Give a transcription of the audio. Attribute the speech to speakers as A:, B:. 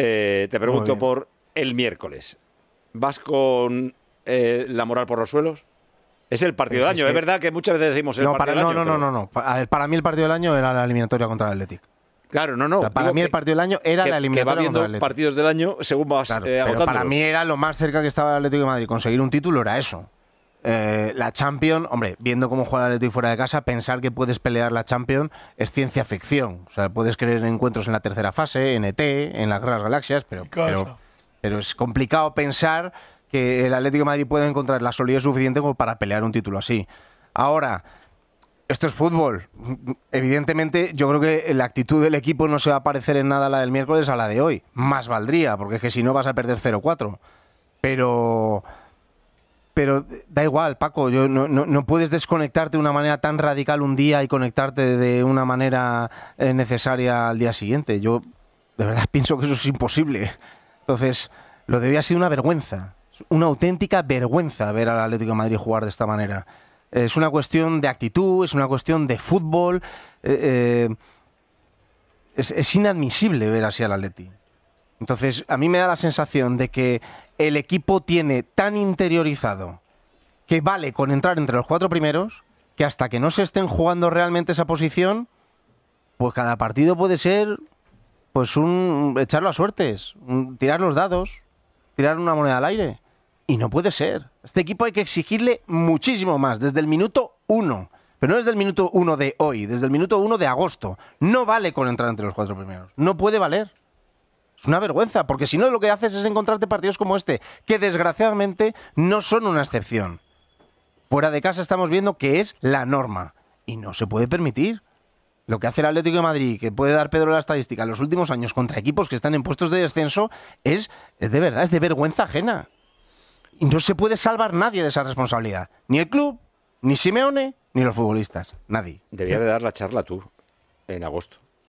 A: Eh, te pregunto por el miércoles. ¿Vas con eh, la moral por los suelos? Es el partido del año, es, verdad que muchas veces decimos el partido del año. No, no, no,
B: para mí el partido del año era la eliminatoria contra el Atlético.
A: Claro, no, no. para mí el partido del año era la eliminatoria. Que va viendo partidos del año según vas eh, Para mí
B: era lo más cerca que estaba el Atlético de Madrid. Conseguir un título era eso. Eh, la Champion, hombre, viendo cómo juega el Atleti fuera de casa, pensar que puedes pelear la Champion es ciencia ficción. O sea, puedes creer en encuentros en la tercera fase, en ET, en las grandes Galaxias, pero, pero, es complicado pensar que el Atlético de Madrid puede encontrar la solidez suficiente como para pelear un título así. Ahora, esto es fútbol. Evidentemente, yo creo que la actitud del equipo no se va a parecer en nada a la del miércoles a la de hoy. Más valdría, porque es que si no vas a perder 0-4. Pero pero da igual, Paco, yo, no, puedes desconectarte de una manera tan radical un día y conectarte de una manera eh, necesaria al día siguiente. Yo de verdad pienso que eso es imposible. Entonces, lo debía sido una vergüenza, una auténtica vergüenza ver al Atlético de Madrid jugar de esta manera. Es una cuestión de actitud, es una cuestión de fútbol. Eh, eh, es, es inadmisible ver así al Atleti. Entonces, a mí me da la sensación de que el equipo tiene tan interiorizado que vale con entrar entre los cuatro primeros, que hasta que no se estén jugando realmente esa posición, pues cada partido puede ser pues un echarlo a suertes, tirar los dados, tirar una moneda al aire. Y no puede ser. Este equipo hay que exigirle muchísimo más, desde el minuto uno. Pero no desde el minuto uno de hoy, desde el minuto uno de agosto. No vale con entrar entre los cuatro primeros. No puede valer. Es una vergüenza, porque si no lo que haces es encontrarte partidos como este, que desgraciadamente no son una excepción. Fuera de casa estamos viendo que es la norma y no se puede permitir. Lo que hace el Atlético de Madrid, que puede dar Pedro la estadística en los últimos años contra equipos que están en puestos de descenso, es, de verdad, es de vergüenza ajena. Y no se puede salvar nadie de esa responsabilidad. Ni el club, ni Simeone, ni los futbolistas. Nadie.
A: Debía de dar la charla tú, en agosto.